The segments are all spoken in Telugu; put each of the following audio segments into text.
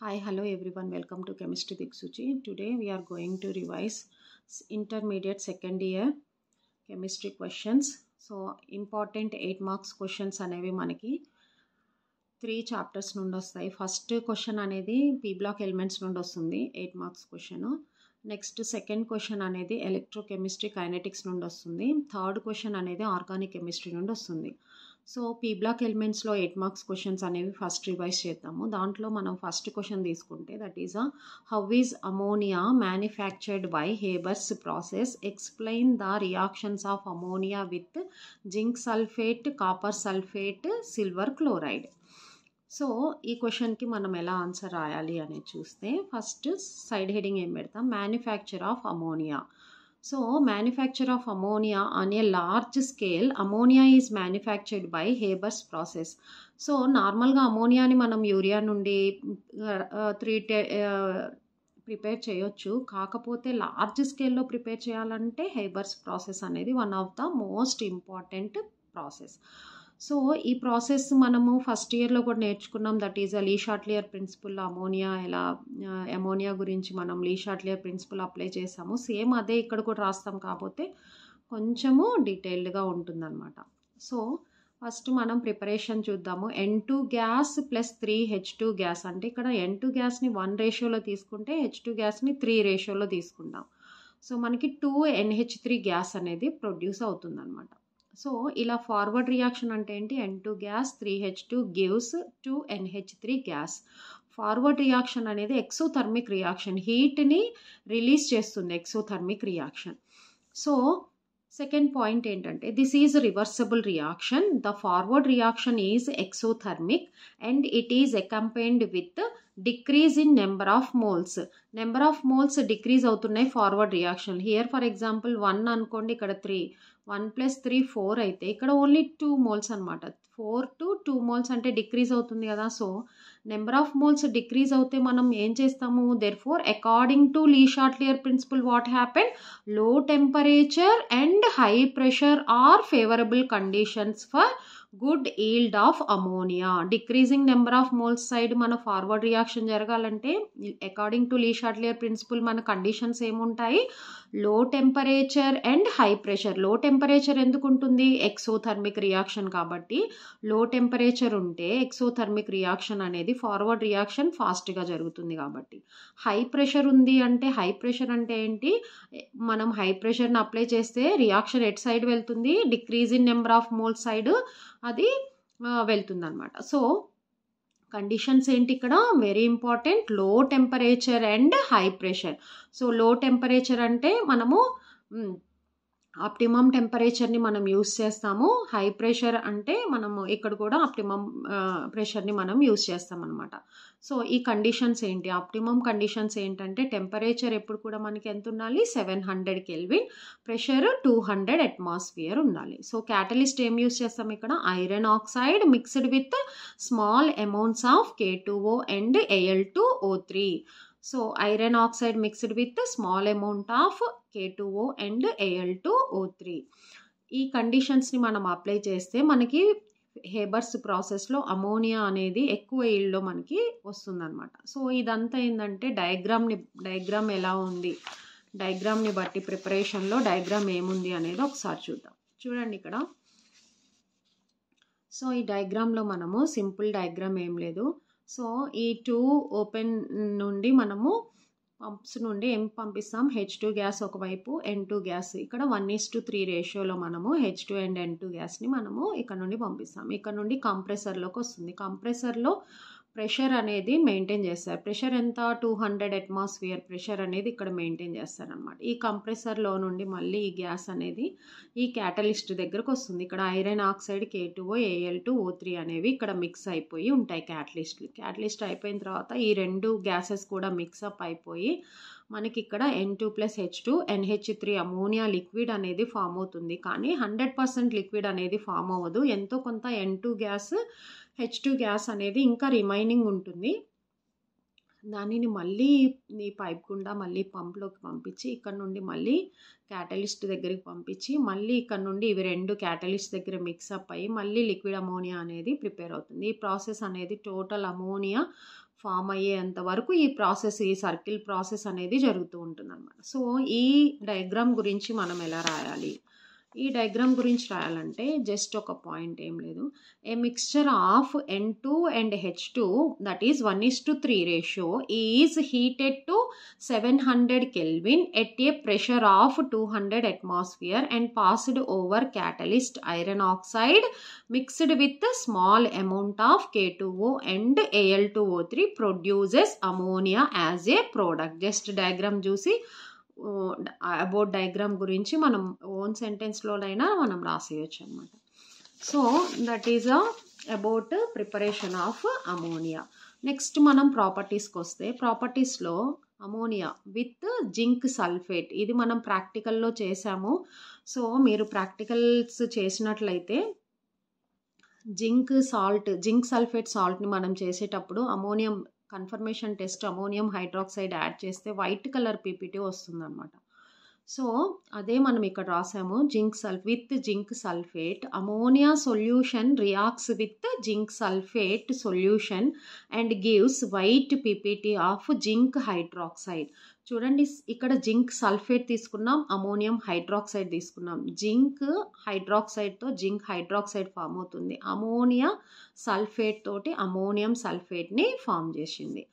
Hi, hello everyone. Welcome to Chemistry Diksuchi. Today we are going to revise intermediate second year chemistry questions. So, important 8 marks questions అనేవి మనకి త్రీ చాప్టర్స్ నుండి వస్తాయి ఫస్ట్ క్వశ్చన్ అనేది పీ బ్లాక్ ఎలిమెంట్స్ నుండి వస్తుంది eight marks question next second question అనేది ఎలక్ట్రోకెమిస్ట్రీ కైనెటిక్స్ నుండి వస్తుంది థర్డ్ క్వశ్చన్ అనేది ఆర్గానిక్ కెమిస్ట్రీ నుండి వస్తుంది సో పీ బ్లాక్ ఎలిమెంట్స్లో ఎయిట్ మార్క్స్ క్వశ్చన్స్ అనేవి ఫస్ట్ రివైజ్ చేద్దాము దాంట్లో మనం ఫస్ట్ క్వశ్చన్ తీసుకుంటే that is uh how is ammonia manufactured by Haber's process explain the reactions of ammonia with zinc sulphate copper sulphate silver chloride so ఈ క్వశ్చన్కి మనం ఎలా ఆన్సర్ రాయాలి అనేది చూస్తే ఫస్ట్ సైడ్ హెడింగ్ ఏం పెడతాం manufacture of ammonia so manufacture of ammonia on a large scale ammonia is manufactured by Haber's process so నార్మల్గా అమోనియాని మనం యూరియా నుండి త్రీ టె ప్రిపేర్ చేయొచ్చు కాకపోతే లార్జ్ స్కేల్లో ప్రిపేర్ చేయాలంటే హేబర్స్ ప్రాసెస్ అనేది one of the most important process so ఈ ప్రాసెస్ మనము ఫస్ట్ ఇయర్లో కూడా నేర్చుకున్నాం that is a Le Chatelier principle ammonia ఎలా అమోనియా గురించి మనం లీ షార్ట్లియర్ ప్రిన్సిపల్ అప్లై చేసాము సేమ్ అదే ఇక్కడ కూడా రాస్తాం కాకపోతే కొంచెము డీటెయిల్డ్గా ఉంటుందన్నమాట సో ఫస్ట్ మనం ప్రిపరేషన్ చూద్దాము N two gas plus three H two gas అంటే ఇక్కడ ఎన్ టూ గ్యాస్ని వన్ రేషియోలో తీసుకుంటే హెచ్ టూ గ్యాస్ని త్రీ రేషియోలో తీసుకుంటాం సో మనకి టూ ఎన్హెచ్ త్రీ గ్యాస్ అనేది ప్రొడ్యూస్ అవుతుందన్నమాట సో ఇలా ఫార్వర్డ్ రియాక్షన్ అంటే ఏంటి N two gas three H two gives two NH three gas forward reaction అనేది ఎక్సోథర్మిక్ రియాక్షన్ హీట్ని రిలీజ్ చేస్తుంది exothermic reaction so second point ఏంటంటే this is reversible reaction the forward reaction is exothermic and it is accompanied with decrease in number of moles number of moles decrease అవుతున్నాయి forward reaction here for example one అనుకోండి ఇక్కడ three one plus three four అయితే ఇక్కడ ఓన్లీ టూ మోల్స్ అనమాట ఫోర్ టు టూ మోల్స్ అంటే డిక్రీజ్ అవుతుంది కదా so number of moles decrease అవుతే మనం ఏం చేస్తాము therefore according to Le Chatelier principle what happen low temperature and high pressure are favourable conditions for good yield of ammonia decreasing number of moles side మన ఫార్వర్డ్ రియాక్షన్ జరగాలంటే according to Le Chatelier principle మన కండిషన్స్ ఏముంటాయి low temperature and high pressure low temperature ఎందుకు ఉంటుంది ఎక్సోథర్మిక్ రియాక్షన్ కాబట్టి లో టెంపరేచర్ ఉంటే ఎక్సోథర్మిక్ రియాక్షన్ అనేది ఫార్వర్డ్ రియాక్షన్ ఫాస్ట్గా జరుగుతుంది కాబట్టి హై ప్రెషర్ ఉంది అంటే హై ప్రెషర్ అంటే ఏంటి మనం హై ప్రెషర్ని అప్లై చేస్తే రియాక్షన్ ఎట్ సైడ్ వెళ్తుంది decrease in number of mole side అది అనమాట సో కండిషన్స్ ఏంటి ఇక్కడ very important low temperature and high pressure so low temperature అంటే మనము ఆప్టిమమ్ టెంపరేచర్ని మనం యూస్ చేస్తాము హై ప్రెషర్ అంటే మనము ఇక్కడ కూడా ఆప్టిమమ్ ప్రెషర్ని మనం యూస్ చేస్తాం అనమాట సో ఈ కండిషన్స్ ఏంటి ఆప్టిమమ్ కండిషన్స్ ఏంటంటే టెంపరేచర్ ఎప్పుడు కూడా మనకి ఎంత ఉండాలి seven hundred kelvin pressure two hundred atmosphere ఉండాలి సో క్యాటలిస్ట్ ఏం యూస్ చేస్తాం ఇక్కడ iron oxide mixed with small amounts of K and AL two O three so iron So iron oxide mixed with a small amount of K2O and three ఈ కండిషన్స్ని మనం అప్లై చేస్తే మనకి హేబర్స్ ప్రాసెస్లో అమోనియా అనేది ఎక్కువ ఈల్డ్లో మనకి వస్తుందన్నమాట సో ఇదంతా ఏంటంటే డయాగ్రామ్ని డయాగ్రామ్ ఎలా ఉంది డయాగ్రామ్ని బట్టి ప్రిపరేషన్లో డయాగ్రామ్ ఏముంది అనేది ఒకసారి చూద్దాం చూడండి ఇక్కడ సో ఈ డయాగ్రామ్లో మనము సింపుల్ డయాగ్రామ్ ఏం లేదు సో ఈ టూ ఓపెన్ నుండి మనము పంప్స్ నుండి ఏం పంపిస్తాం హెచ్ టూ గ్యాస్ ఒకవైపు ఎన్ టూ గ్యాస్ ఇక్కడ వన్ ఈస్ టు త్రీ రేషియోలో మనము H two and N two గ్యాస్ని మనము ఇక్కడ నుండి పంపిస్తాం ఇక్కడ నుండి కంప్రెసర్లోకి వస్తుంది కంప్రెసర్లో ప్రెషర్ అనేది మెయింటైన్ చేస్తారు ప్రెషర్ ఎంత టూ హండ్రెడ్ అట్మాస్ఫియర్ ప్రెషర్ అనేది ఇక్కడ మెయింటైన్ చేస్తారనమాట ఈ కంప్రెసర్లో నుండి మళ్ళీ ఈ గ్యాస్ అనేది ఈ క్యాటలిస్ట్ దగ్గరకు వస్తుంది ఇక్కడ iron oxide K two O AL two O three అనేవి ఇక్కడ మిక్స్ అయిపోయి ఉంటాయి క్యాటలిస్ట్లు క్యాటలిస్ట్ అయిపోయిన తర్వాత ఈ రెండు గ్యాసెస్ కూడా మిక్సప్ అయిపోయి మనకి ఇక్కడ N two plus H two NH three ammonia liquid అనేది ఫామ్ అవుతుంది కానీ హండ్రెడ్ పర్సెంట్ లిక్విడ్ అనేది ఫామ్ అవ్వదు ఎంతో కొంత N two gas H two gas అనేది ఇంకా రిమైనింగ్ ఉంటుంది దానిని మళ్ళీ ఈ పైప్ గుండా మళ్ళీ పంప్లోకి పంపించి ఇక్కడ నుండి మళ్ళీ క్యాటలిస్ట్ దగ్గరికి పంపించి మళ్ళీ ఇక్కడ నుండి ఇవి రెండు క్యాటలిస్ట్ దగ్గర మిక్సప్ అయ్యి మళ్ళీ లిక్విడ్ అమోనియా అనేది ప్రిపేర్ అవుతుంది ఈ ప్రాసెస్ అనేది టోటల్ అమోనియా ఫామ్ అయ్యేంత వరకు ఈ ప్రాసెస్ ఈ సర్కిల్ ప్రాసెస్ అనేది జరుగుతూ ఉంటుంది సో ఈ డయాగ్రామ్ గురించి మనం ఎలా రాయాలి ఈ డయాగ్రామ్ గురించి రాయాలంటే జస్ట్ ఒక పాయింట్ ఏం లేదు a mixture of N two and H two that is one is to three ratio is heated to seven hundred kelvin at a pressure of two hundred atmosphere and passed over catalyst iron oxide mixed with small amount of K O and AL two O three produces ammonia as a product just diagram చూసి అబౌట్ డయాగ్రామ్ గురించి మనం ఓన్ సెంటెన్స్లోనైనా మనం రాసేయచ్చు అనమాట so that is about preparation of ammonia next మనం ప్రాపర్టీస్కి వస్తే ప్రాపర్టీస్లో అమోనియా విత్ జింక్ సల్ఫేట్ ఇది మనం ప్రాక్టికల్లో చేసాము సో మీరు ప్రాక్టికల్స్ చేసినట్లయితే జింక్ సాల్ట్ జింక్ సల్ఫేట్ సాల్ట్ని మనం చేసేటప్పుడు ammonium confirmation test ammonium hydroxide add చేస్తే వైట్ కలర్ పీపీటీ వస్తుందన్నమాట సో అదే మనం ఇక్కడ రాసాము జింక్ సల్ with zinc sulphate ammonia solution reacts with zinc sulphate solution and gives white PPT of zinc hydroxide చూడండి ఇక్కడ జింక్ సల్ఫేట్ తీసుకున్నాం అమోనియం హైడ్రాక్సైడ్ తీసుకున్నాం జింక్ హైడ్రాక్సైడ్తో జింక్ హైడ్రాక్సైడ్ ఫామ్ అవుతుంది అమోనియా సల్ఫేట్ తోటి అమోనియం సల్ఫేట్ని ఫామ్ చేసింది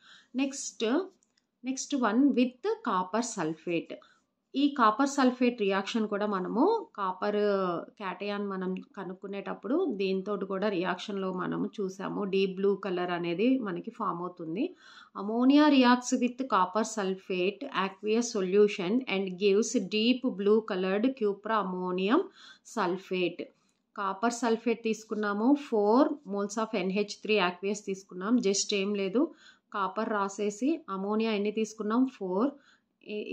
next next one with copper sulphate ఈ కాపర్ సల్ఫేట్ రియాక్షన్ కూడా మనము కాపర్ క్యాటయాన్ మనం కనుక్కునేటప్పుడు దీంతో కూడా రియాక్షన్లో మనము చూసాము డీప్ బ్లూ కలర్ అనేది మనకి ఫామ్ అవుతుంది ammonia reacts with copper sulphate aqueous solution and gives deep blue coloured cupra ammonium sulphate copper sulphate తీసుకున్నాము four moles of NH three aqueous తీసుకున్నాం జస్ట్ ఏం లేదు కాపర్ రాసేసి అమోనియా ఎన్ని తీసుకున్నాం ఫోర్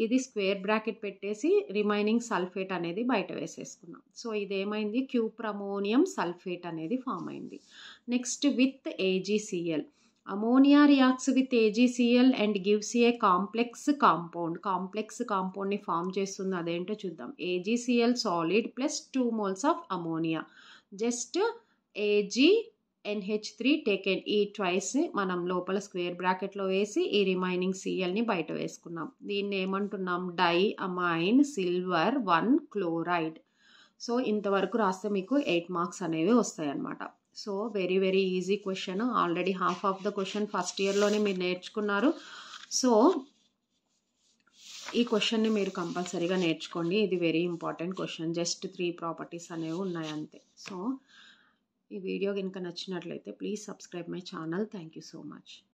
ఇది స్క్వేర్ బ్రాకెట్ పెట్టేసి రిమైనింగ్ సల్ఫేట్ అనేది బయట వేసేసుకున్నాం సో ఇదేమైంది ఏమైంది క్యూప్రమోనియం సల్ఫేట్ అనేది ఫామ్ అయింది next with AGCL ammonia reacts with AGCL and gives a complex compound complex కాంపౌండ్ని ఫామ్ చేస్తుంది అదేంటో చూద్దాం AGCL solid plus two moles of ammonia just AG NH three taken ఈ ట్వైస్ని మనం లోపల స్క్వేర్ బ్రాకెట్లో వేసి ఈ రిమైనింగ్ సీఎల్ని బయట వేసుకున్నాం దీన్ని ఏమంటున్నాం di amine silver one chloride so ఇంతవరకు రాస్తే మీకు ఎయిట్ మార్క్స్ అనేవి వస్తాయన్నమాట so very very easy question already half of the question first ఇయర్లోనే మీరు నేర్చుకున్నారు సో ఈ క్వశ్చన్ని మీరు కంపల్సరీగా నేర్చుకోండి ఇది very important question just three properties అనేవి ఉన్నాయి అంతే సో ఈ వీడియో కనుక నచ్చినట్లయితే please subscribe my channel thank you so much